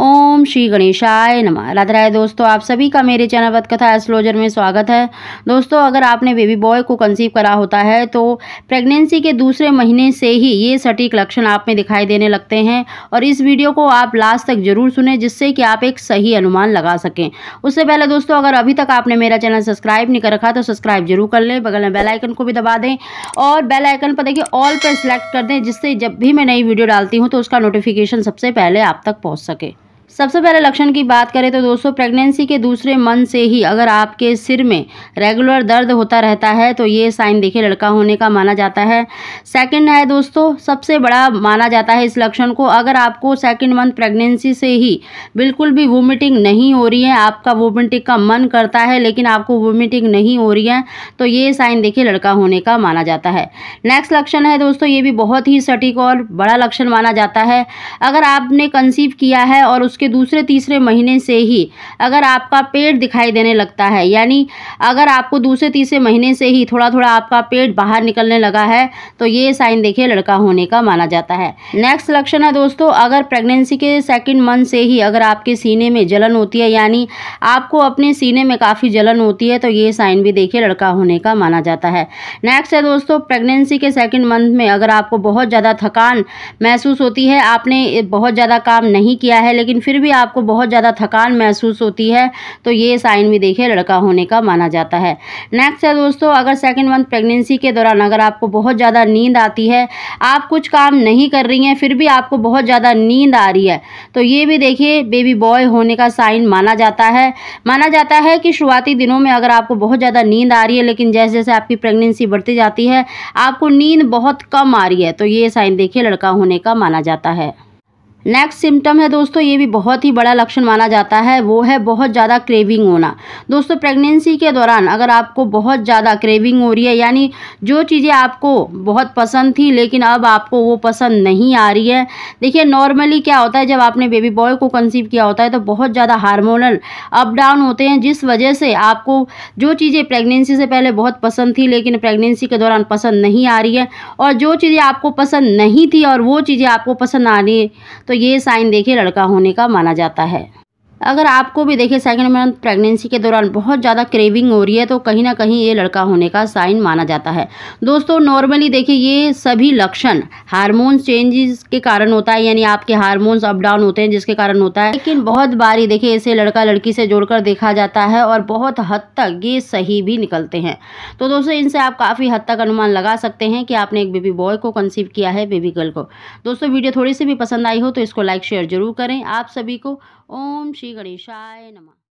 ओम श्री गणेशाय नमः राधे राय दोस्तों आप सभी का मेरे चैनल वत कथा एस्ट्रोलॉजर में स्वागत है दोस्तों अगर आपने बेबी बॉय को कंसीव करा होता है तो प्रेगनेंसी के दूसरे महीने से ही ये सटीक लक्षण आप में दिखाई देने लगते हैं और इस वीडियो को आप लास्ट तक जरूर सुने जिससे कि आप एक सही अनुमान लगा सकें उससे पहले दोस्तों अगर अभी तक आपने मेरा चैनल सब्सक्राइब नहीं कर रखा तो सब्सक्राइब जरूर कर लें बगल में बेलाइकन को भी दबा दें और बेलाइकन पर देखिए ऑल पर सेलेक्ट कर दें जिससे जब भी मैं नई वीडियो डालती हूँ तो उसका नोटिफिकेशन सबसे पहले आप तक पहुँच सके सबसे पहले लक्षण की बात करें तो दोस्तों प्रेगनेंसी के दूसरे मन से ही अगर आपके सिर में रेगुलर दर्द होता रहता है तो ये साइन देखिए लड़का होने का माना जाता है सेकंड है दोस्तों सबसे बड़ा माना जाता है इस लक्षण को अगर आपको सेकंड मंथ प्रेगनेंसी से ही बिल्कुल भी वोमिटिंग नहीं हो रही है आपका वोमिटिंग का मन करता है लेकिन आपको वोमिटिंग नहीं हो रही है तो ये साइन देखिए लड़का होने का माना जाता है नेक्स्ट लक्षण है दोस्तों ये भी बहुत ही सटीक और बड़ा लक्षण माना जाता है अगर आपने कंसीव किया है और उस उसके दूसरे तीसरे महीने से ही अगर आपका पेट दिखाई देने लगता है यानी अगर आपको दूसरे तीसरे महीने से ही थोड़ा थोड़ा आपका पेट बाहर निकलने लगा है तो ये साइन देखिए लड़का होने का माना जाता है नेक्स्ट लक्षण है दोस्तों अगर प्रेगनेंसी के सेकेंड मंथ से ही अगर आपके सीने में जलन होती है यानी आपको अपने सीने में काफ़ी जलन होती है तो ये साइन भी देखिए लड़का होने का माना जाता है नेक्स्ट है दोस्तों प्रेगनेंसी के सेकेंड मंथ में अगर आपको बहुत ज़्यादा थकान महसूस होती है आपने बहुत ज़्यादा काम नहीं किया है लेकिन फिर फिर भी आपको बहुत ज़्यादा थकान महसूस होती है तो ये साइन भी देखिए लड़का होने का माना जाता है नेक्स्ट है दोस्तों अगर सेकेंड मंथ प्रेगनेंसी के दौरान अगर आपको बहुत ज़्यादा नींद आती है आप कुछ काम नहीं कर रही हैं फिर भी आपको बहुत ज़्यादा नींद आ रही है तो ये भी देखिए बेबी बॉय होने का साइन माना जाता है माना जाता है कि शुरुआती दिनों में अगर आपको बहुत ज़्यादा नींद आ रही है लेकिन जैसे जैसे आपकी प्रेगनेंसी बढ़ती जाती है आपको नींद बहुत कम आ रही है तो ये साइन देखिए लड़का होने का माना जाता है नेक्स्ट सिम्टम है दोस्तों ये भी बहुत ही बड़ा लक्षण माना जाता है वो है बहुत ज़्यादा क्रेविंग होना दोस्तों प्रेगनेंसी के दौरान अगर आपको बहुत ज़्यादा क्रेविंग हो रही है यानी जो चीज़ें आपको बहुत पसंद थी लेकिन अब आपको वो पसंद नहीं आ रही है देखिए नॉर्मली क्या होता है जब आपने बेबी बॉय को कंसीव किया होता है तो बहुत ज़्यादा हारमोनल अप डाउन होते हैं जिस वजह से आपको जो चीज़ें प्रेगनेंसी से पहले बहुत पसंद थी लेकिन प्रेगनेंसी के दौरान पसंद नहीं आ रही है और जो चीज़ें आपको पसंद नहीं थी और वो चीज़ें आपको पसंद आ रही है तो तो ये साइन देखिए लड़का होने का माना जाता है अगर आपको भी देखिए सेकंड मंथ प्रेगनेंसी के दौरान बहुत ज़्यादा क्रेविंग हो रही है तो कहीं ना कहीं ये लड़का होने का साइन माना जाता है दोस्तों नॉर्मली देखिए ये सभी लक्षण हारमोन्स चेंजेस के कारण होता है यानी आपके हारमोन्स अप डाउन होते हैं जिसके कारण होता है लेकिन बहुत बारी देखिए इसे लड़का लड़की से जोड़कर देखा जाता है और बहुत हद तक ये सही भी निकलते हैं तो दोस्तों इनसे आप काफ़ी हद तक अनुमान लगा सकते हैं कि आपने एक बेबी बॉय को कंसीव किया है बेबी गर्ल को दोस्तों वीडियो थोड़ी सी भी पसंद आई हो तो इसको लाइक शेयर जरूर करें आप सभी को ओम श्री શ્રી ગણેશાય નમઃ